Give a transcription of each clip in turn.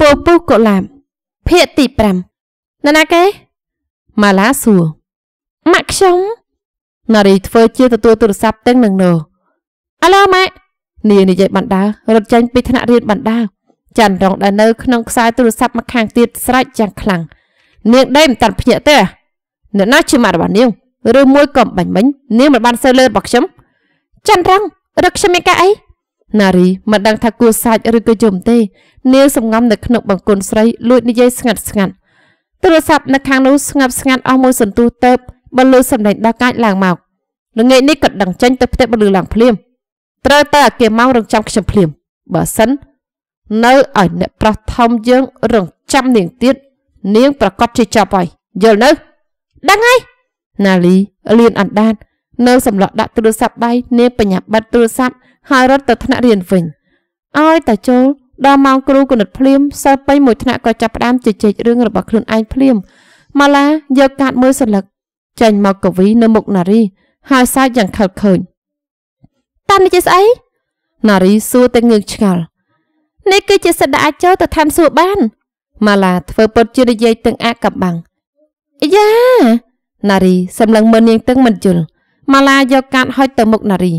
ពពុះកុលាបភាកទី5នរណាគេម៉ាឡាសួរម៉ាក់ខ្ញុំណារីធ្វើជាទទួលទូរស័ព្ទទាំងនឹងនោះអាឡូម៉ាក់នាងនិយាយបណ្ដារត់ចេញពីថ្នាក់រៀនបណ្ដាចាន់រងដែលនៅក្នុងខ្សែទូរស័ព្ទមកខាងទៀតស្រែកយ៉ាងខ្លាំងនាងដេកមិនតាន់ភ្ញាក់ទេអ្នកណាជាម៉ាក់របស់នាងឬមួយក៏បាញ់មិញ នាងមិនបានសើលើរបស់ខ្ញុំចន្ទរងរកខ្ញុំមានការអីណារីមិនដឹងថាគួសាច់ឬក៏យំទេនាងសម្ងំនៅក្នុងបង្គន់ស្រីលួចនិយាយស្ងាត់ស្ងាត់ទូរស័ព្ទនៅខាងនោះស្ងាត់ស្ងាត់អស់មួយសន្ទុះទៅបើលឺសម្លេងដល់កាច់ឡើងមកល្ងាចនេះក៏ដឹងចេញទៅផ្ទះបើលឺឡើងភ្លាមត្រូវទៅអាគារម៉ោងរងចាំខ្ញុំភ្លាមបើសិននៅឲ្យអ្នកប្រុសធំយើងរងចាំនាងទៀតនាងប្រកាសជិះចប់ហើយយល់នៅដឹងហើយណាលីលៀនអណ្ដាតនៅ សម្លក់ដាក់ទូរស័ព្ទដៃនាងបញ្ញាបិទទូរស័ព្ទហើយរត់ទៅថ្នាក់រៀនវិញឲ្យតែចូលដល់ម៉ោងគ្រូគណិតភ្លាមសិស្សពេញមួយថ្នាក់ក៏ចាប់ផ្ដើមជជែករឿងរបស់ខ្លួនឯងភ្លាមម៉ាឡាយកកាតមួយសន្លឹកចេញមកកវីនៅមុខណារី ហើយសើចយ៉ាងខិលខើញតាមនេះជាស្អីណារីសួរតែងើកឆ្ងល់នេះគឺជាសិទ្ធិដែលអាចចូលទៅតាមសួរបានម៉ាឡាធ្វើពុតជានិយាយទាំងអាកកំបាំងយ៉ាណារីសម្លឹងមើលនាងទាំងមិនយល់ម៉ាឡាយកកាតហុចទៅមុខណារី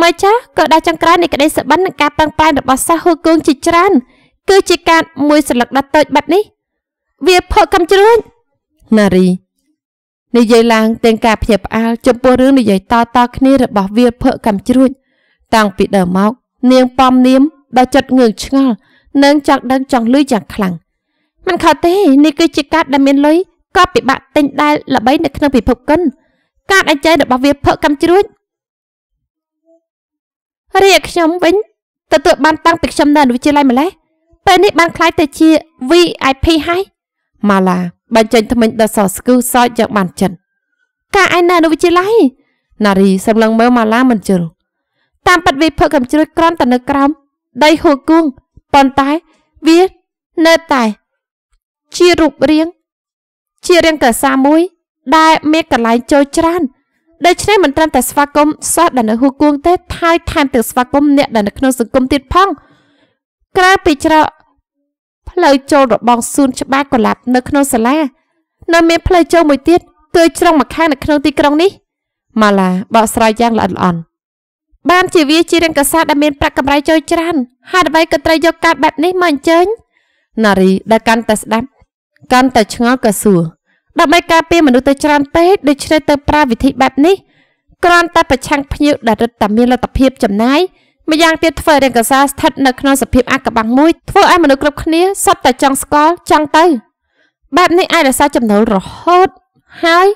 ម៉េចចាក៏ដាច់ចង្ក្រៅនៃក្តីសប្បិននិងការប្រឹងប្រែងរបស់សិស្សហួរគងជាច្រើនគឺជាការមួយស្លឹកដ៏តូចបាត់នេះ វាផកកំជ្រួចណារីនិយាយឡើង ទាំងការភ្ញាក់ផ្អើលចំពោះរឿងនិយាយតតគ្នារបស់វាភកកំជ្រួចតាំងពីដើមមកនាងប៉មនាមដល់ចិត្តងឿងឆ្ងល់និងចង់ដឹងចង់លុយយ៉ាងខ្លាំងមិនខុសទេនេះគឺជាការដែលមានលុយក៏ពិបាកទិញដែលល្បីនៅក្នុងពិភពកិនការអញ្ជើញរបស់វាភកកំជ្រួចរីឯខ្ញុំវិញទទួលបានតាំងពីខ្ញុំនៅអនុវិទ្យាល័យម្លេះពេលនេះបានខ្លាយទៅជា VIP ហើយម៉ាឡាបញ្ចេញថ្មិញដល់សស្គូសោចយ៉ាងបានចិត្តការឯនៅអនុវិទ្យាល័យណារីសម្លឹងមើលម៉ាឡាមិនជិលតាមប៉ັດវិភពកំជ្រួយក្រំតនៅក្រោមដីហួគួងប៉ុន្តែវានៅតែជារូបរាង ជារាងកសាមួយ ដែលមានកន្លែងចូលច្រើនដូច្នេះមិនត្រឹមតែស្វាគមន៍សិស្សដែលនៅហួគួងទេថែថែមទាំងស្វាគមន៍អ្នកដែលនៅក្នុងសង្គមទៀតផងក្រៅពីច្រកផ្លូវចូលរបងសួនច្បារកុលាបនៅក្នុងសាលានៅមានផ្លូវចូលមួយទៀតគឺជ្រុងម្ខាងនៅក្នុងទីក្រុងនេះម៉ាឡាបកស្រាយយ៉ាងល្អិតល្អន់បានជាវាជារង្គសាដែលមានប្រាក់កម្រៃចូលច្រើនហើយដើម្បីក៏ត្រូវយកកាតបែបនេះមកអញ្ជើញណារីដែលកាន់តែស្ដាប់កាន់តែឆ្ងល់ក៏សួរដើម្បីការពារមនុស្សទៅច្រើនពេកដូច្នេះទៅប្រើវិធីបែបនេះគ្រាន់តែប្រឆាំងភ្ញៀវដែលរឹតតែមានលទ្ធភាពចំណាយម្យ៉ាងទៀតធ្វើរាងកាសាស្ថិតនៅក្នុងសភាពអាក់កបាំងមួយធ្វើឲ្យមនុស្សគ្រប់គ្នាសុទ្ធតែចង់ស្គាល់ចង់ទៅបែបនេះអាចរក្សាចំណូលរហូតហើយ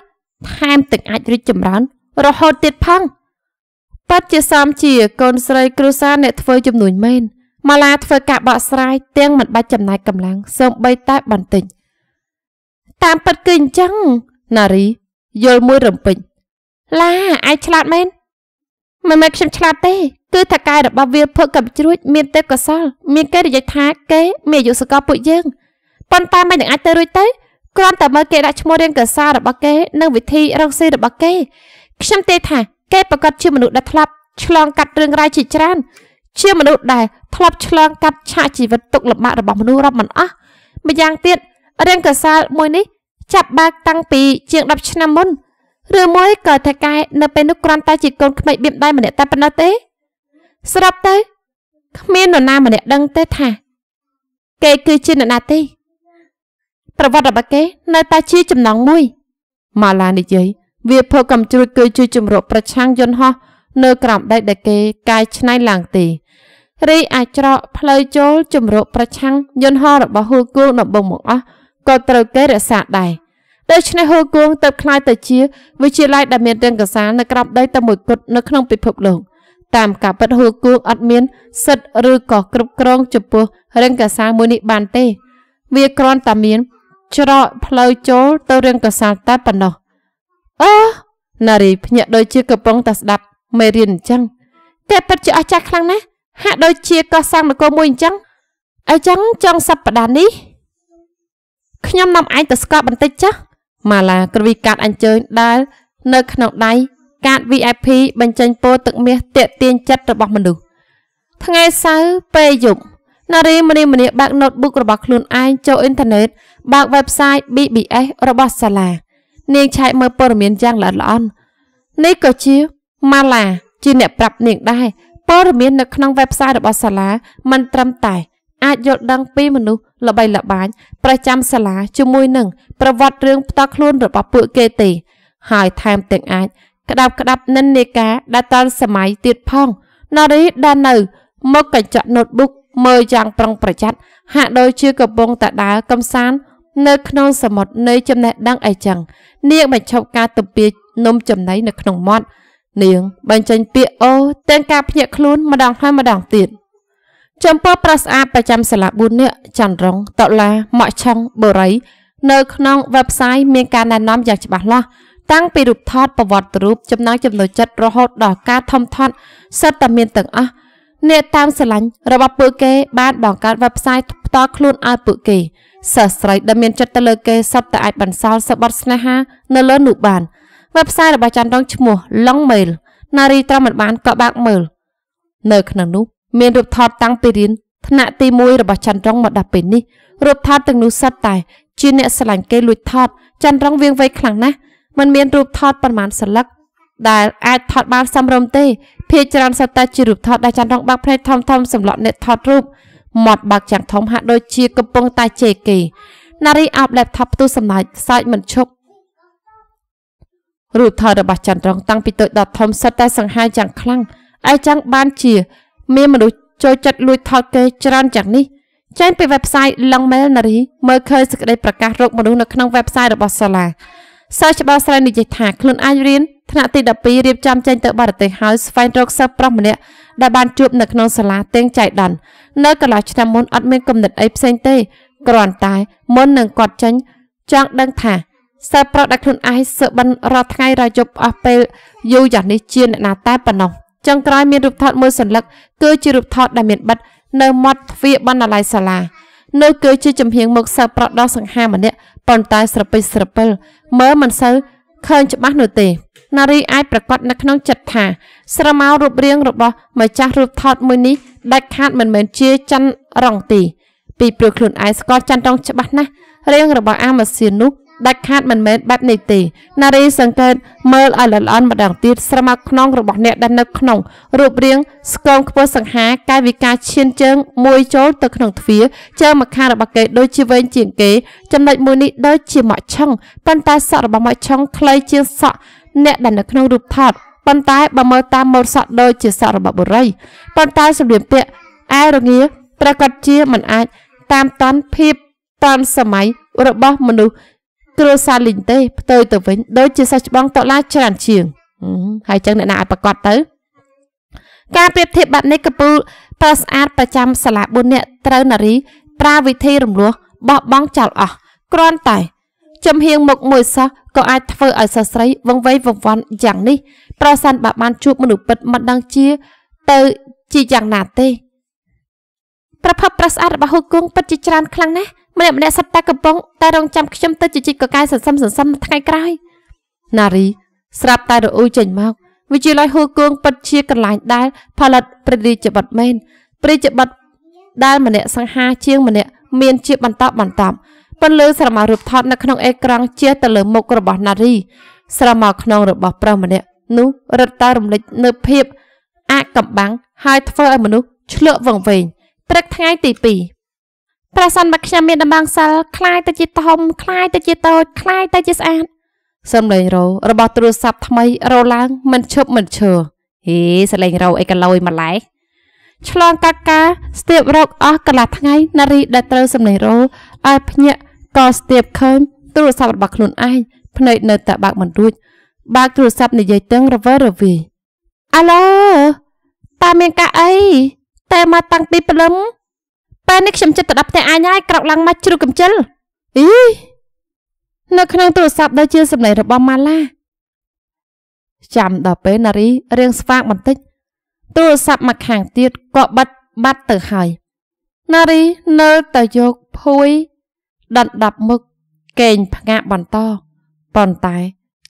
ថែមទាំងអាចរីកចម្រើនរហូតទៀតផងប៉ັດជាសំជាកូនស្រីគ្រូសាអ្នកធ្វើជំនួញមែនម៉ាឡាធ្វើការបកស្រាយទាំងមិនបាច់ចំណាយកម្លាំងសូម្បីតែបន្តិចតាមពិតគឺអញ្ចឹងណារីយល់មួយរំពេចឡាអាចឆ្លាតមែនមិនមែនខ្ញុំឆ្លាតទេគឺថាកាយរបស់វាភឹកកំជ្រួចមានទេពកសល មានកិរិយាថា គេមានអាយុសកលពួកយើងប៉ុន្តែមិនអាចទៅរួចទៅគ្រាន់តែមើលគេដាក់ឈ្មោះរៀងកសារបស់គេ និងវិធីរកស៊ីរបស់គេខ្ញុំទេ ថា គេប្រកាសជាមនុស្សដែលធ្លាប់ឆ្លងកាត់រឿងរ៉ាវជាច្រើនជាមនុស្សដែលធ្លាប់ឆ្លងកាត់ឆាកជីវិតទុកលំបាករបស់មនុស្សរាប់មិនអស់ម្យ៉ាងទៀតរាងកសាលមួយនេះចាប់បើកតាំងពីជាង10ឆ្នាំមុន ឬមួយក៏ថកែនៅពេលនោះគ្រាន់តែជាកូនក្មេងបៀមដៃម្នាក់តែប៉ុណ្ណោះទេស្រាប់ទៅគ្មាននរណាម្នាក់ដឹងទេថាគេគឺជានរណាទេប្រវត្តិរបស់គេ នៅតែជាចំណងមួយម៉ាឡានិយាយវាភពកំជ្រួចគឺជាជំរកប្រឆាំងយន្តហោះនៅ ក្រោមដែកដែលគេ កាយឆ្នៃឡើងទេ រីអាចច្រកផ្លូវចូលជំរកប្រឆាំងយន្តហោះរបស់ហ៊ូគូលដំបងមកអស់ក៏ត្រូវគេរក្សាដែរដូច្នេះហូគួងទៅคล้ายទៅជាវិជាល័យដែលមានរាងកសាលនៅក្របដីតែមួយគត់នៅក្នុងពិភពលោកតាមការពិតហូគួងអត់មាន សិទ្ធិឬក៏គ្រប់គ្រងចំពោះរាងកសាលមួយនេះបានទេ វាគ្រាន់តែមាន ច្រកផ្លូវចូលទៅរាងកសាលតែប៉ុណ្ណោះអឺណារី ភ្ញាក់ដូចជាកំពុងតែស្ដាប់ មេរៀនអញ្ចឹងតែពិតជាអស្ចារ្យខ្លាំងណាស់ហាក់ដូចជាកោះសាំងនគរមួយអញ្ចឹងអញ្ចឹងចុងសប្តាហ៍នេះខ្ញុំនាំឯងទៅស្កប់បន្តិចចុះម៉ាឡាគ្រវីកាតអញ្ជើញដើរនៅក្នុងដៃកាត VIP បញ្ចេញពោទឹកមាសតាកទាញចិត្តរបស់មនុស្សថ្ងៃសៅរ៍ពេលយប់នារីមនីមនីបើក notebook របស់ខ្លួនឯងចូលអ៊ីនធឺណិតបើក website BBS របស់សាលានាងឆែកមើលព័ត៌មានយ៉ាងល្អិតល្អន់នេះក៏ជាម៉ាឡាជាអ្នកប្រាប់នាងដែរព័ត៌មាននៅក្នុង website របស់សាលាមិនត្រឹមតែអាចយល់ដឹងពីមនុស្សល្បីល្បាញប្រចាំសាលាជាមួយនឹងប្រវត្តិរឿងផ្ទាល់ខ្លួនរបស់ពួកគេទេហើយថែមទាំងអាចក្តាប់ក្តាប់ និន្នាការដែលទាន់សម័យទៀតផងនារីដែលនៅមុខកញ្ចក់ notebook មើលយ៉ាងប្រុងប្រយ័ត្នហាក់ដូចជាកំពុងតែដើរកំសាន្តនៅ ក្នុងសមុទ្រនៃចំណេះដឹងអីចឹងនាងបញ្ឈប់ការទំពានំចំណីនៅក្នុងមាត់នាងបញ្ចេញពាក្យអូទាំងការភ្ញាក់ខ្លួនម្ដងហើយម្ដងទៀតចំពោះប្រាស្អាតប្រចាំសាលា4នាក់ចន្ទរងតុលាម៉ាក់ឆុងបុរីនៅក្នុង website មានការណែនាំយ៉ាងច្បាស់លាស់តាំងពីរូបថតប្រវត្តិរូបចំណងចំណុចចិត្តរហូតដល់ការថំថត់សិតតែមានទាំងអស់អ្នកតាម ស្រឡាញ់របស់ពួកគេ បានបង្កើត website ផ្ទាល់ខ្លួនឲ្យពួកគេសិស្សស្រីដែលមានចិត្តទៅលើគេសុទ្ធតែអាចបន្សល់សបត់ស្នេហា នៅលើនោះបាន website របស់ចន្ទរងឈ្មោះ Long Mail នារីត្រមមិនបានក៏បាក់មើល នៅក្នុងនោះមានរូបថតតាំងពីរៀនថ្នាក់ទី1របស់ចន្ទរងមកដល់ពេលនេះរូបថតទាំងនោះសិតតែជាអ្នកស្រឡាញ់គេលួចថតចន្ទរងវៀងវៃខ្លាំងណាស់มันមានរូបថតប្រមាណសន្លឹកដែលអាចថតបានសមរម្យទេភាគច្រើនសិតតែជារូបថតដែលចន្ទរងបាក់ភ្នែកធំធំសម្លក់អ្នកថតរូបមាត់បាក់យ៉ាងធំហាក់ដូចជាកំពុងតែជេរគេនារីអាប់ laptop ផ្ទុះសម្លាច់សើចមិនឈប់រូបថតរបស់ចន្ទរងតាំងពីតូចដល់ធំសិតតែសង្ហាយ៉ាងខ្លាំងឯចាំងបានជាមានមនុស្សចូលចិត្តលួចថតគេច្រើនយ៉ាងនេះចេញពី website Langmail Nari មើលឃើញសេចក្តីប្រកាសរកមនុស្សនៅក្នុង website របស់សាលាសិស្សច្បាស់ស្រីនិយាយថាខ្លួនអាចរៀនថ្នាក់ទី12រៀបចំចេញទៅបរទេសហើយស្វែងរកសិស្សប្រុសម្នាក់ដែលបានជួបនៅក្នុងសាលាទាំងចៃដន្យនៅកន្លះឆ្នាំមុនអត់មានគំនិតអីផ្សេងទេគ្រាន់តែមុននឹងគាត់ចេញ ចង់ ដឹងថាសិស្សប្រុសដែលខ្លួនឯងសើបិនរាល់ថ្ងៃរាល់យប់អស់ពេលយូរយ៉ាងនេះជាអ្នកណាតែប៉ុណ្ណោះចុងក្រោយមានរូបថតមួយសន្លឹកគឺជារូបថតដែលមានបិទនៅមាត់ទ្វារបណ្ណាល័យសាលានោះគឺជាចំហៀងមុខសើប្រត់ដល់សង្ហាម្នាក់ប៉ុន្តែ ស្រពិចស្រពិលមើលមិនសូវឃើញច្បាស់នោះទេនារីអាចប្រកាសនៅក្នុងចិត្តថា ស្រមោលរូបរាងរបស់ ម្ចាស់រូបថតមួយនេះដាច់ខាតមិនមែនជាច័ន្ទរងទីពីព្រោះខ្លួនឯងស្គាល់ច័ន្ទរងច្បាស់ណាស់រាងរបស់អាម៉ាសៀននោះដាច់ខាតមិនមែនបែបនេះទេនារីសង្កេតមើលឲ្យល្អិតម្ដងទៀតស្រមោលខ្នងរបស់អ្នកដែលនៅក្នុងរូបរាងស្គមខ្ពស់សង្ហាកាយវិការឈានជើងមួយចូលទៅក្នុងទ្វារជើងម្ខាងរបស់គេដូចជាវែងជាងគេចំណុចមួយនេះដូចជាម៉ាក់ឆុងប៉ុន្តែសក់របស់ម៉ាក់ឆុងខ្លីជាងសក់អ្នកដែលនៅក្នុងរូបថតប៉ុន្តែបើមើលតាមម៉ូដសក់ដូចជាសក់របស់បុរីប៉ុន្តែសម្លៀកបំពាក់ឯរងាប្រកាសជាមិនអាចតាមតាន់ភាពតាមសម័យរបស់មនុស្សគ្រួសារលីងទេផ្ទុយទៅវិញដូចជាសិស្សច្បងតុលាច្រើនជាងហើយចឹងអ្នកណាឲ្យប្រកាសទៅការប្រៀបធៀបបែបនេះកពូលប្រស្អាតប្រចាំសាលា4នាក់ត្រូវនារីប្រើវិធីរំលោះបោះបង់ចោលអស់គ្រាន់តែ ចំហៀងមុខមួយសោះក៏អាចធ្វើឲ្យសិស្សស្រីវង្វេងវង្វាន់យ៉ាងនេះ ប្រសិនបើបានជួបមនុស្សពិតមិនដឹងជាទៅជាយ៉ាងណាទេប្រភពប្រស្អាតរបស់ហ៊ូគង់ពិតជាច្រើនខ្លាំងណាស់ម្នាក់ម្នាក់សត្វតែកំពុងតែរងចាំខ្ញុំទៅជីកកកាយសន្សំសន្សំថ្ងៃក្រោយណារី ស្រាប់តែរអ៊ូចេញមកវិជាល័យហួរគួងពិតជាកន្លែងដែលផលិតព្រះរាជបុត្រមែនព្រះរាជបុត្រដែលម្នាក់សង្ហាជាងម្នាក់មានជាបន្តបន្ទាប់ប៉ុន្តែលើស្រមោលរូបថតនៅក្នុងអេក្រង់ជាទៅលើមុខរបស់ណារីស្រមោលខ្នងរបស់ប្រុសម្នាក់នោះរឹតតែរំលេចនៅភាពអកំបាំងហើយធ្វើឲ្យមនុស្សឆ្លក់វង្វេងព្រឹកថ្ងៃទី2ប្រសិនបើខ្ញុំមានដំបងសិលคล้ายទៅជាធំคล้ายទៅជាតូចคล้ายទៅជាស្អាតសំឡេងរោរបស់ទូរស័ព្ទថ្មីរោឡើងមិនឈប់មិនឈរហេសំឡេងរោអីកឡយម្ល៉េះឆ្លងកាត់ការស្ទាបរកអស់កន្លះថ្ងៃនារីដែលត្រូវសំឡេងរោឲ្យភ្ញាក់ក៏ស្ទាបឃើញទូរស័ព្ទរបស់ខ្លួនឯងភ្នែកនៅតែបើកមិនរួចបើកទូរស័ព្ទនិយាយទាំងរវើរវាយអាឡូតាមានការអីតែមកតាំងពីព្រលឹមពេលនេះខ្ញុំចិត្តទៅដល់ផ្ទះអញហើយក្រោកឡើងមកជ្រូកកំចិលអ៊ីនៅក្នុងទូរស័ព្ទដែលជាសម្លេងរបស់ម៉ាឡាចាំដល់ពេលនារីរៀងស្វាងបន្តិចទូរស័ព្ទមកខាងទៀតក៏បិទបាត់ទៅហើយនារីនៅតែយកភួយដណ្ដាប់មុខកេងផ្ងាបន្តប៉ុន្តែ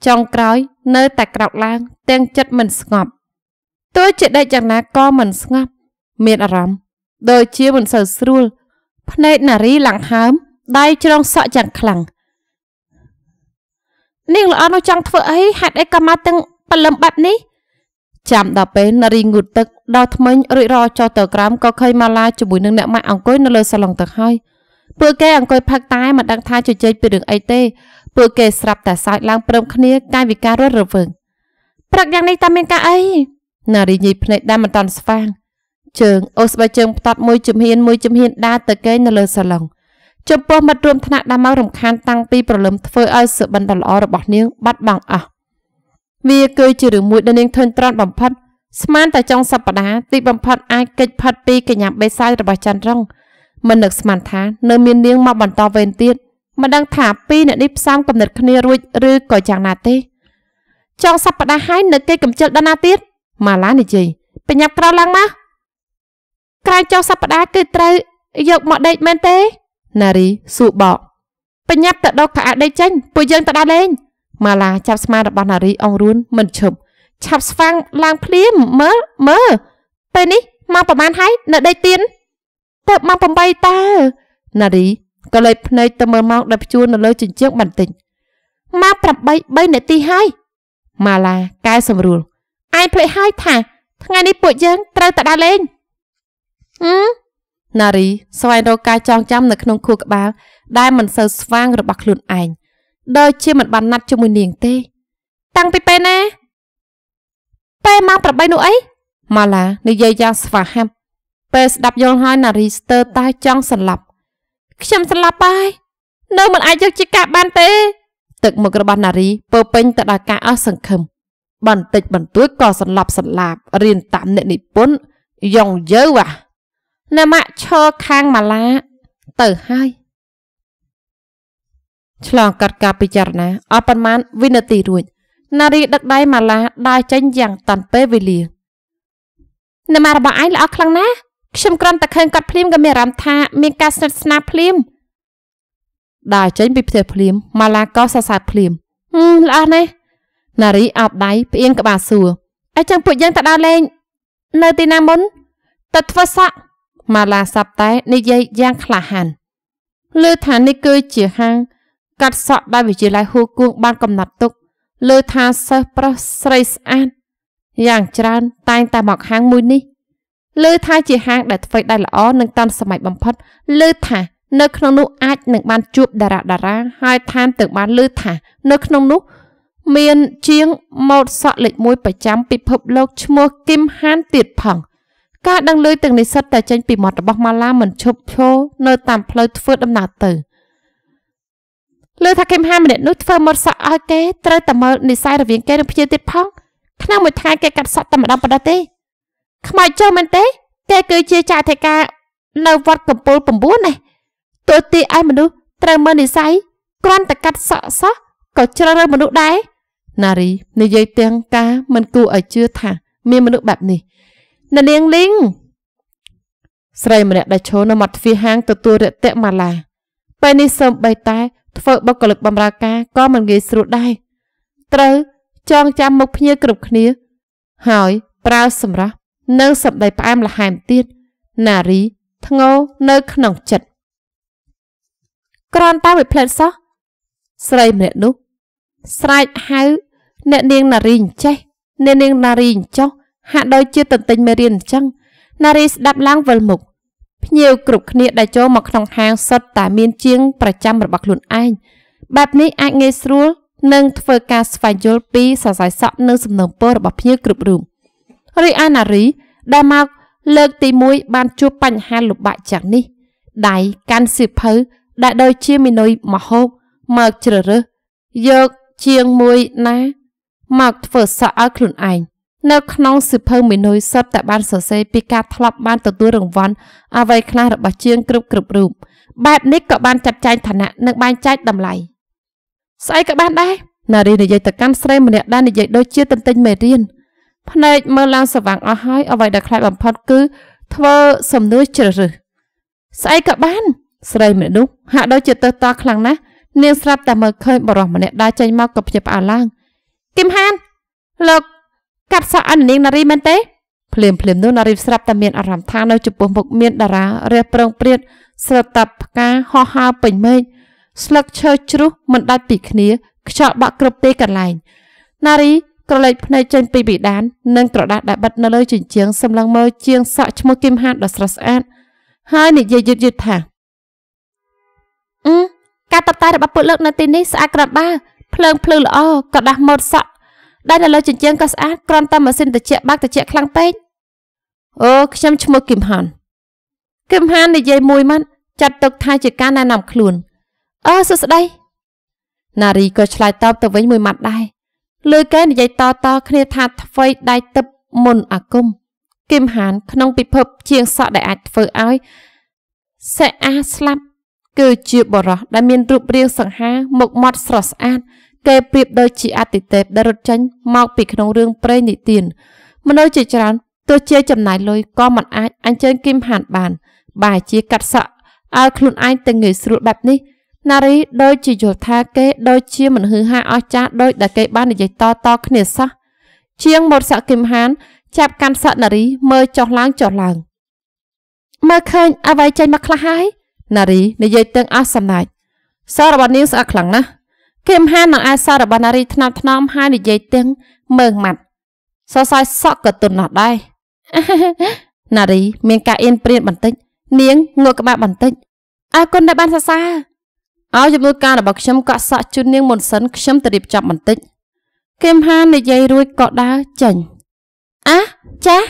ចុងក្រោយនៅតែក្រោកឡើងទាំងចិត្តមិនស្ងប់ទោះជាដេកយ៉ាងណាក៏មិនស្ងប់មានអារម្មណ៍ដូចជាមិនសូវស្រួលភ្នែកនារីឡើងហើមដៃច្រងសក់យ៉ាងខ្លាំងនាងល្អនោះចង់ធ្វើអីហេតុអីក៏មកទាំងព្រលឹមបែបនេះចាំដល់ពេលនារីងូតទឹកដល់ថ្មិញរួចរចុះទៅក្រោមក៏ឃើញម៉ាឡាជាមួយនឹងអ្នកម៉ាក់អង្គុយនៅលើសាឡុងទឹកហើយពួកគេអង្គុយផឹកតែមិនដឹងថាជជែកពីរឿងអីទេពួកគេស្រាប់តែសើចឡើងព្រមគ្នាកាយវិការរត់រវើកព្រឹកយ៉ាងនេះតើមានការអីនារីញីភ្នែកដែលមិនតន់ស្វាងជើងអូស្បែកជើងផ្ទាត់មួយជំហានមួយជំហានដើរទៅគេងនៅលើសាឡុងចំពោះមិត្តរួមថ្នាក់ដែលមករំខានតាំងពីប្រលឹមធ្វើឲ្យសបិនដ៏ល្អរបស់នាងបាត់បង់អស់វាគឺជារឿងមួយដែលនាងធន់ត្រន់បំផុតស្មានតែចុងសប្តាហ៍ទីបំផុតអាចកិច្ចផុតពីកញ្ញាបេសាយរបស់ច័ន្ទរងមិននឹកស្មានថានៅមាននាងមកបន្តវេនទៀតមិនដឹងថាពីរអ្នកនេះផ្សំកំណត់គ្នារួចឬក៏យ៉ាងណាទេចុងសប្តាហ៍ហើយនៅគេកំចិលដល់ណាទៀតម៉ាឡានិយាយបញ្ញាប់ក្រោឡើងមកក្រោយចុះសប្តាហ៍គឺត្រូវយកមកដេកមែនទេណារីសួរបកបញ្ញាប់ទៅដកផាដេកចេញពួកយើងទៅដើរលេងម៉ាឡាចាប់ស្មារបស់ណារីអងរួនមិនឈប់ឆាប់ស្វាំងឡើងភ្លាមមើលមើលពេលនេះមកប្រហែលហើយនៅដេកទៀនទៅមក8តើណារីក៏លេចភ្នែកទៅមើលម៉ោងដែលព្យួរនៅលើជញ្ជាំងបន្តិចមក8 3នាទីហើយម៉ាឡាកែសម្រួលឯងភ្លេចហើយថា ថ្ងៃនេះពួកយើងត្រូវតែដើរលេងណារីស្វែងរកការចងចាំនៅក្នុងខួរក្បាលដែលមិនសូវស្វាងរបស់ខ្លួនឯងដោយជាមិនបានណាត់ជាមួយនាងទេ តាំងពីពេលណាពេលម៉ោង8នោះអីម៉ាឡា និយាយយ៉ាងស្វាហាប់ពេលស្ដាប់យល់ហើយណារីស្ទើរតែចង់សន្លប់ ខ្ញុំសន្លប់ហើយនៅមិនអាចយកជាការបានទេ ទឹកមុខរបស់ណារីពើពេញទៅដោយការអស់សង្ឃឹមបន្តិចបន្តួចក៏សន្លប់សន្លាប់រៀនតាមអ្នកនិពន្ធយ៉ងយើវ៉ាណាម៉ាក់ឈរខាងម៉ាឡា ទៅហើយឆ្លងកាត់ការ ពិចារណាអស់ប៉ុន្មានវិនាទីរួច នារី ដឹកដៃម៉ាឡាដើរចេញយ៉ាង តាន់ពេលវេលាណាម៉ារបស់ឯងល្អខ្លាំងណាស់ខ្ញុំគ្រាន់តែឃើញគាត់ភ្លាមក៏មានអារម្មណ៍ថាមានការស្និទ្ធស្នាលភ្លាមដើរចេញពីផ្ទះភ្លាមម៉ាឡាក៏សរសើរភ្លាមហឹមល្អណាស់នារីអោបដៃផ្អៀងក្បាលសួរអញ្ចឹងពួកយើងទៅដើរលេង នៅទីណាមុនទៅធ្វើសក់ម៉ាឡាសាប់តែនិយាយយ៉ាងក្លាហានលើថានេះគឺជាហាងកាត់សក់ដែលវិទ្យាល័យហូគួងបានកំណត់ទុកលើថាសិស្សប្រុសស្រីស្អាតយ៉ាងច្រើនតែងតែមកហាងមួយនេះលើថាជាហាងដែលធ្វើដែលល្អនិងតាន់សម័យបំផុតលើថានៅក្នុងនោះអាចនឹងបានជួបតារាតារាហើយថែមទាំងបានលើថានៅក្នុងនោះមានជាងម៉ូតសក់លេខ1ប្រចាំពិភពលោកឈ្មោះគឹមហានទៀតផងការដឹងលឺទាំងនេះសិតតែចេញពីមាត់របស់ម៉ាឡាមិនឈប់ឈរនៅតាមផ្លូវធ្វើដំណើរទៅលឺថាគឹមហាម្នាក់នោះធ្វើមាត់សក់ឲ្យគេត្រូវតែមើលនិស័យរវាងគេនិងភ្ញៀវទៀតផងក្នុងមួយថ្ងៃគេកាត់សក់តែម្ដងប៉ុណ្ណោះទេ ខ្មោចចូលមែនទេគេគឺជាចៅថេការនៅវត្តកំពូល9នេះទោះទីឯមនុស្សត្រូវមើលនិស័យគ្រាន់តែកាត់សក់សោះក៏ជ្រើសរើសមនុស្សដែរណារីនិយាយទាំងការមិនគួរឲ្យជឿថាមានមនុស្សបែបនេះអ្នកនាងលីងស្រីម្នាក់ដែលឈរនៅមាត់ទ្វារហាងទទួលរយៈម៉ាឡា ពេលនេះសូមបីតែ ធ្វើបុគ្គលិកបម្រើការក៏មិនងាយស្រួលដែរត្រូវចងចាំមុខភ្ញៀវគ្រប់គ្នា ហើយប្រើសម្រាប់នៅសម្ដីផ្អែមល្ហែមទៀតណារីធ្ងោនៅក្នុងចិត្តក្រាន់តែវិផ្លែតសោះស្រីម្នាក់នោះ ស្រែកហៅអ្នកនាងណារីអញ្ចេះអ្នកនាងណារីអញ្ចោះហាក់ដូចជាទន្ទិញមេរៀនអញ្ចឹងណារីស្ដាប់ឡើងវិលមុខភ្ញៀវគ្រប់គ្នាដែលចូលមកក្នុងហាងសុទ្ធតែមានជាងប្រចាំរបស់ខ្លួនឯងបែបនេះអាចងាយស្រួលនិងធ្វើការស្វែងយល់ពីសរសៃសក់និងសំណើមពររបស់ភ្ញៀវគ្រប់រូបរីឯណារីដែលមកលើកទី1បានជួបបញ្ហាលំបាកយ៉ាងនេះដៃកាន់សៀវភៅដែលដូចជាមីនុយមហោបមកជ្រើសរើសយកជាងមួយណាមកធ្វើសក់ឲ្យខ្លួនឯងនៅក្នុងសិភៅមីនុយសុទ្ធតែបានសរសេរពីការធ្លាប់បានទទួលរង្វាន់អ្វីខ្លះរបស់ជាងគ្រប់គ្រប់រូបបែបនេះក៏បានចាត់ចែងឋានៈនិងបែងចែកតម្លៃស្អីក៏បានដែរនារីនិយាយទៅកាន់ស្រីម្នាក់ដែលនិយាយដូចជាទន្ទិញមេរៀនភ្នែកមើលឡើងស្វាងអស់ហើយអ្វីដែលខ្លែកបំផុតគឺធ្វើសំនឿជ្រើសរើសស្អីក៏បានស្រីមនុស្សហាក់ដូចជាទៅតខ្លាំងណាស់នាងស្រាប់តែមើលឃើញបរិសម្នាក់ដែលចេញមកក៏ភ្ញាក់ផ្អើលឡើងគឹមហានលោកកាត់សក់ឲ្យនាងនារីមែនទេភ្លាមភ្លាមនោះនារីស្រាប់តែមានអារម្មណ៍ថានៅចំពោះមុខមានតារារះប្រងព្រាតស្រតាប់ផ្កាហោះហើរពេញមេឃស្លឹកឈើជ្រុះមិនដាច់ពីគ្នា ខ្យល់បាក់គ្រប់ទីកន្លែងនារីក្រឡេកភ្នែកចេញពីបិដាន និងក្រដាស់ដែលបិទនៅលើជញ្ជាំងសម្លឹងមើលជាងសក់ឈ្មោះគឹមហានដ៏ស្រស់ស្អាតហើយនិយាយយឺតយឺតថាអឺការតបតែរបស់ពួកលោកនៅទីនេះស្អាតក្របើភ្លើងភ្លឺល្អក្រដាស់ម៉ូតសក់ដែលនៅលើជញ្ជាំងក៏ស្អាតគ្រាន់តែម៉ាស៊ីនត្រជាក់បាក់ត្រជាក់ខ្លាំងពេកអូ ខ្ញុំឈ្មោះគឹមហានគឹមហាន និយាយមួយមិនចាត់ទុកថាជាការណែនាំខ្លួនអឺសួស្ដីណារីក៏ឆ្លើយតបទៅវិញមួយម៉ាត់ដែរលើគេនិយាយតតគ្នាថាថ្មីដៃទឹកមុនអាគមគឹមហាន ក្នុងពិភព ជាងសក់ដែលអាចធ្វើឲ្យសេអាស្លាប់គឺជាបរោះដែលមានរូបរាងសង្ហាមុខមាត់ស្រស់ស្អាតគេប្រៀបដូចជាអតិទេពដែលរត់ចេញមកពីក្នុងរឿងព្រេងនិទានមនុស្សជាច្រើនទោះជាចំណាយលុយក៏មិនអាចអញ្ជើញគឹមហានបានបើជាកាត់សក់ឲ្យខ្លួនឯងទៅងាយស្រួលបែបនេះណារីដូចជាយល់ថាគេដូចជាមិនហឺហាអស់ចាស់ដោយដែលគេបាននិយាយតតគ្នាសោះជាងមកសក់គឹមហាន ចាប់កាន់សក់ណារីមើលចុះឡើងចុះឡើងមើលឃើញអ្វីចេញមកខ្លះហើយណារីនិយាយទាំងអស់សម្ដេចសាររបស់នាងស្អាតខ្លាំងណាស់គឹមហាននឹងអាសាររបស់នារីថ្នាក់ថ្នមហើយនិយាយទាំងមើងម៉ាត់សរសៃសក់ក៏ទន់ណាស់ដែរនារីមានការអៀនព្រៀនបន្តិចនាងងក់ក្បាលបន្តិចអរគុណដែលបានសរសើរឲ្យចំនួនការរបស់ខ្ញុំកក់សក់ជូននាងមុនសិនខ្ញុំទៅរៀបចំបន្តិចគឹមហាននិយាយរួចក៏ដើរចេញអះចាស់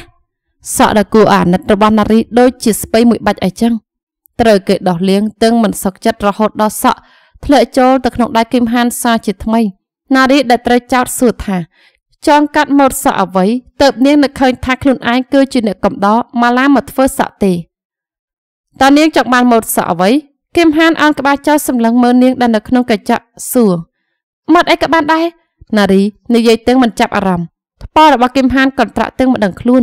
សក់ដែលគួរអាណិតរបស់នារីដូចជាស្បៃមួយបាច់អីចឹងត្រូវគេដោះលៀងទាំងមិនសុខចិត្តរហូតដល់សក់ធ្លាក់ចូលទៅក្នុងដៃគឹមហានសាជាថ្មីនារីដែលត្រូវចោទសួរថា ចងកាត់ម៉ូតសក់អ្វីទៅនាងនឹកឃើញថាខ្លួនឯងគឺជាអ្នកកំដរម៉ាឡាមកធ្វើសក់ទេតើនាងចង់បានម៉ូតសក់អ្វីគឹមហានអន់ក្បាលចោទសម្លឹងមើលនាងដែលនៅក្នុងកញ្ចក់សួរម៉ូតអីក៏បានដែរនារីនិយាយទាំងមិនចាប់អារម្មណ៍ថ្ពររបស់គឹមហានកន្ត្រាក់ទាំងមិនដឹងខ្លួន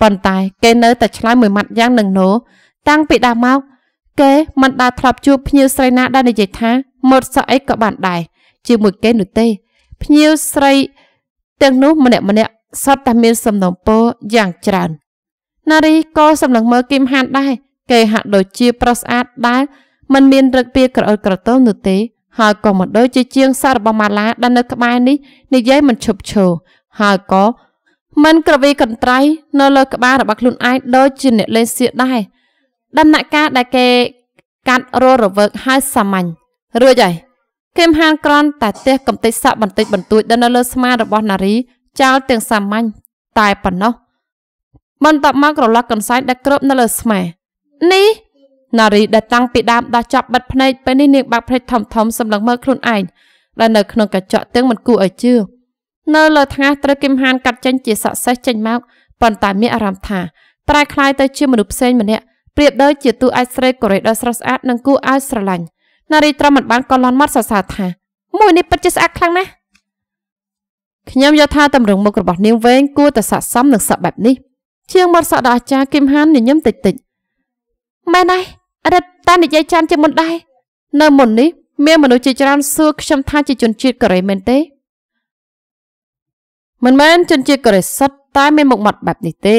ប៉ុន្តែគេនៅតែឆ្លើយមួយម៉ាត់យ៉ាងនឹងណោតាំងពីដើមមកគេមិនដាល់ធ្លាប់ជួបភ្ញៀវស្រីណាដែលនិយាយថាម៉ូតសក់អីក៏បានដែរជាមួយគេនោះទេភ្ញៀវស្រីទាំងនោះម្នាក់ម្នាក់សតតែមានសំណពោយ៉ាងច្រើន នារីក៏សម្លឹងមើលគឹមហានដែរគេហាក់ដូចជាប្រុសស្អាតដែរមិនមានរឹកពីក្រអុលក្រទោមនោះទេ ហើយក៏មិនដូចជាជាងសាររបស់ម៉ាឡាដែលនៅក្បែរនេះនិយាយមិនឈប់ឈរហើយក៏មិនក្រវីកន្ត្រៃនៅលើក្បាលរបស់ខ្លួនឯងដូចជាអ្នកលេងសៀកដែរដំណាក់កាលដែលគេកាត់ររវើកហើយសាមញ្ញរួចហើយគឹមហានក្រន់តែទះកំទេចសក់បន្តិចបន្តួចដល់នៅលើស្មារបស់នារីចោលទាំងសាមញ្ញតែប៉ុណ្ណោះបន្ទាប់មកក្រឡោះកន្សែងដែលគ្របនៅលើស្មានេះនារីដែលតាំងពីដើមដល់ចប់បិទភ្នែកពេលនេះនាងបាក់ភ្នែកធំធំសម្លឹងមើលខ្លួនឯងដែលនៅក្នុងកញ្ចក់ទាំងមិនគួរឲ្យជឿនៅលើថ្ងាសត្រូវគឹមហានកាត់ចេញជាសក់សេះចេញមកប៉ុន្តែមានអារម្មណ៍ថាប្រែคล้ายទៅជាមនុស្សផ្សេងម្នាក់ប្រៀបដូចជាទូអាចស្រីកូរ៉េដ៏ស្រស់ស្អាតនិងគួរឲ្យស្រឡាញ់នារីត្រឹមមិនបានកលន់មាត់សរសើរថា មួយនេះពិតជាស្អាតខ្លាំងណាស់ខ្ញុំយល់ថាតម្រងមុខរបស់នាងវែងគួរតែស័ក្តិសមនឹងសក់បែបនេះ ជាងមាត់សក់ដ៏អាចារ្យគឹមហានញញឹមតិចតិចមែនហើយរិតតានិយាយចានជាមុនដែរនៅមុននេះមានមនុស្សជាច្រើនសួរខ្ញុំថាជាជនជាតិកូរ៉េមែនទេមិនមែនជនជាតិកូរ៉េសុទ្ធតែមានមុខមាត់បែបនេះទេ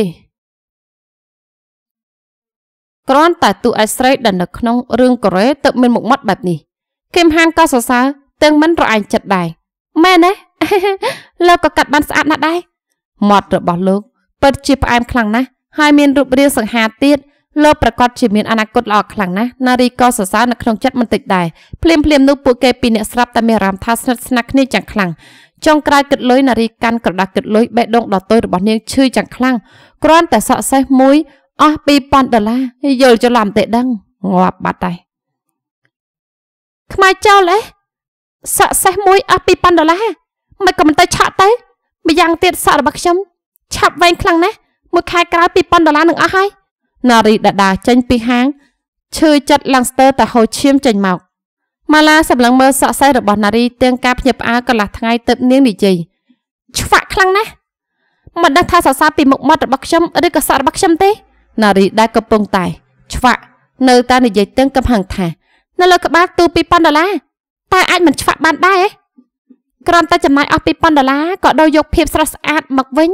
គ្រាន់តែទូឯស្រីដែលនៅក្នុងរឿងកូរ៉េទៅមានមុខមាត់បែបនេះគឹមហានក៏សរសើរទាំងមិនរអាញ់ចិត្តដែរមែនទេលោកក៏កាត់បានស្អាតណាស់ដែរមាត់របស់លោកពិតជាផ្អែមខ្លាំងណាស់ហើយមានរូបរាងសង្ហាទៀតលោកប្រកាសជាមានអនាគតល្អខ្លាំងណាស់នារីក៏សរសើរនៅក្នុងចិត្តមិនតិចដែរភ្លាមភ្លាមនោះពួកគេពីរអ្នកស្រាប់តែមានអារម្មណ៍ថាស្និទ្ធស្នាលគ្នាយ៉ាងខ្លាំងចុងក្រោយគិតលុយនារីកាន់ក្រដាស់គិតលុយបេះដូងដ៏តូចរបស់នាងឈឺយ៉ាងខ្លាំងគ្រាន់តែសក់សេះមួយអស់2000ដុល្លារយល់ច្រឡំតែដឹងងាប់បាត់ហើយខ្មៅចោលអេសាក់សេះមួយអស់2000ដុល្លារមិនក៏មិនទៅឆក់ទៅម្យ៉ាងទៀតសាក់របស់ខ្ញុំឆាប់វែងខ្លាំងណាស់មួយខែក្រោយ2000ដុល្លារនឹងអស់ហើយណារីដាដាចេញពីហាងឈឺចិត្តឡាំងស្ទើតែហូរឈាមចេញមកម៉ាឡាសម្លឹងមើលសក់សេះរបស់ណារីទាំងការភ្ញាក់ផ្អើលកន្លះថ្ងៃទៅនាងនិយាយឆ្វាក់ខ្លាំងណាស់មិនដឹងថាសរសើរពីមុខមាត់របស់ខ្ញុំឬក៏សក់របស់ខ្ញុំទេនារីដែលកំពុងតែឆ្វាក់នៅតែនិយាយទើងកំហឹងថានៅលើក្បាលទូ2000ដុល្លារតើអាចមិនឆ្វាក់បានដែរគ្រាន់តែចំណាយអស់2000ដុល្លារក៏ដោយយកភាពស្រស់ស្អាតមកវិញ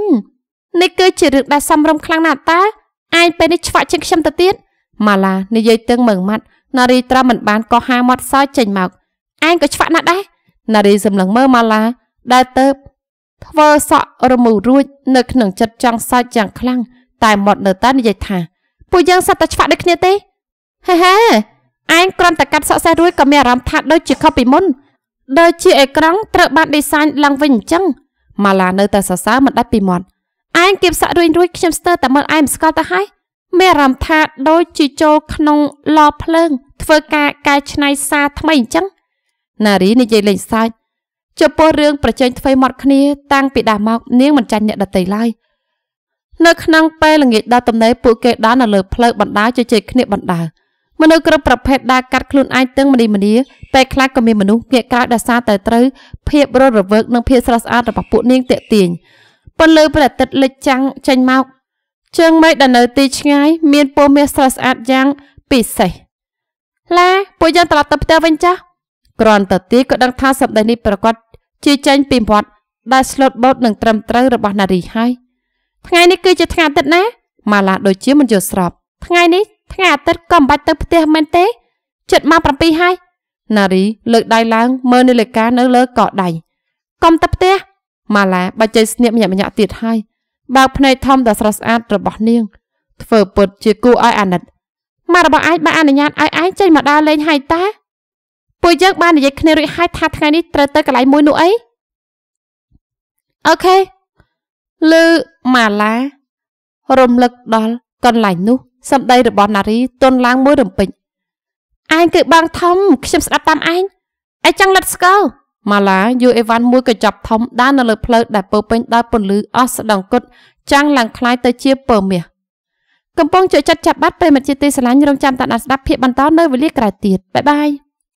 នេះគឺជារឿងដែលសំរម្យខ្លាំងណាស់តើឯងពេលនេះឆ្វាក់ជាងខ្ញុំទៅទៀតម៉ាឡានិយាយទើងមើងម៉ាត់នារីត្រាំមិនបានក៏ហាមាត់សើចចេញមកឯងក៏ឆ្វាក់ណាស់ដែរនារីសម្លឹងមើលម៉ាឡា ដែលទៅធ្វើសក់រមូររួចនៅក្នុងចិត្តចង់សើចយ៉ាងខ្លាំងតែមាត់នៅតែនិយាយថា ពួកយើងសត្វតែឆ្វាក់ដូចគ្នាទេហេហេឯងគ្រាន់តែកាត់សក់សេះរួចក៏មានអារម្មណ៍ថាដូចជាខុសពីមុនដូចជាអេក្រង់ត្រូវបានឌីហ្សាញឡើងវិញអញ្ចឹងម៉ាឡានៅតែសរសើរមិនដាច់ពីមាត់ឯងគៀបសក់រួចរួចខ្ញុំស្ទើរតែមើលឯងស្គាល់ទៅហើយមានអារម្មណ៍ថាដូចជាចូលក្នុងឡភ្លើង ធ្វើការកែច្នៃសារថ្មីអញ្ចឹងណារីនិយាយលេងសើចចំពោះរឿងប្រជែងធ្វើមាត់គ្នាតាំងពីដើមមកនាងមិនចាញ់អ្នកដតីឡើយនៅក្នុងពេលល្ងាចដល់តំណេពួកគេដើរនៅលើផ្លូវបណ្ដាជជែកគ្នាបណ្ដាមនុស្សគ្រប់ប្រភេទដើរកាត់ខ្លួនឯងទាំងមនីមនីពេលខ្លះក៏មានមនុស្សងាកក្រោយដោយសារតែត្រូវភាពរត់រវើកនិងភាពស្រស់ស្អាតរបស់ពួកនាងតាក់ទាញប៉ុន្តែព្រះអាទិត្យលិចចាំងចេញមកជើងមេឃដែលនៅទីឆ្ងាយមានពណ៌មាសស្រស់ស្អាតយ៉ាងពិសេសឡាពួកយើងត្រឡប់ទៅផ្ទះវិញចាស់គ្រាន់តែទីក៏ដឹងថាសម្ដីនេះប្រកាសជាចេញពីមាត់ដែលស្លូតបូតនឹងត្រឹមត្រូវរបស់នារីហើយ។ថ្ងៃនេះគឺជាថ្ងៃអាទិត្យណាម៉ាឡាដូចជាមិនយល់ស្របថ្ងៃនេះថ្ងៃអាទិត្យក៏មិនបាច់ទៅផ្ទះមែនទេចិត្តមក7ហើយណារីលើកដៃឡើងមើលនាឡិកានៅលើកដៃកុំទៅផ្ទះម៉ាឡាបាច់ជ័យស្នៀតម្ញាក់ម្ញាក់ទៀតហើយបើកភ្នែកធំដ៏ស្រស់ស្អាតរបស់នាងធ្វើពុតជាគូឲ្យអាណិតម៉ារបស់ឯងបានអនុញ្ញាតឲ្យឯងចេញមកដើរលេងហើយតាពួកយើងបាននិយាយគ្នារួចហើយថាថ្ងៃនេះត្រូវទៅកន្លែងមួយនោះអីអូខេឬម៉ាឡារំលឹកដល់កន្លែងនោះ សម្ដីរបស់នារីទន់ឡើងមួយរំពេចឯងគឺបងធំខ្ញុំស្ដាប់តាមឯងឯងចង់លិតស្គរម៉ាឡាយូអេវ៉ាន់មួយកញ្ចប់ធំដើរនៅលើផ្លូវដែលពោពេញដោយពន្លឺអស់ស្ដង់គុតចាំងឡើងคล้ายទៅជាពើមាសកំពុងជួយចាត់ចាប់បាត់ពេលមកជាទីស្រឡាញ់រងចាំតាមដានស្ដាប់ភាពបន្តនៅវេលាក្រោយទៀតបាយបាយ